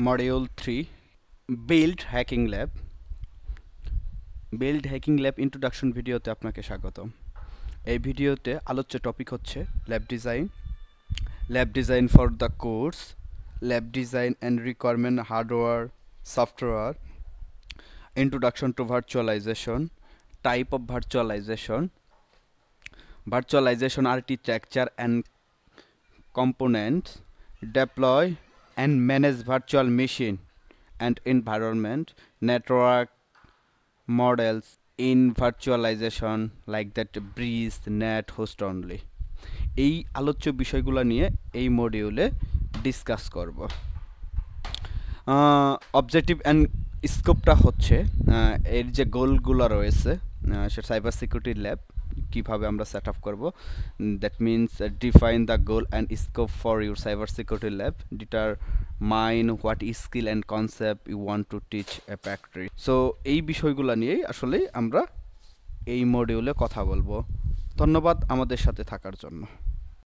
module three build hacking lab build hacking lab introduction ভিডিওতে আপনাকে স্বাগতম এই ভিডিওতে আলোচ্য টপিক হচ্ছে lab design lab design for the course lab design and requirement hardware software introduction to virtualization type of virtualization virtualization architecture and component deploy and manage virtual machine and environment network models in virtualization like that breeze net host only এই আলোচ্য বিষয়গুলো নিয়ে এই মডিউলে discuss করব objective and স্কোপটা হচ্ছে এর যে গোলগুলো রয়েছে সেটা সাইবার সিকিউরিটি ল্যাব কীভাবে আমরা সেট আপ করবো that means define the goal and scope for your cyber security lab determine what skill and concept you want to teach a factory so এই বিষয়গুলো নিয়েই আসলে আমরা এই মডিউলে কথা বলবো ধন্যবাদ আমাদের সাথে থাকার জন্য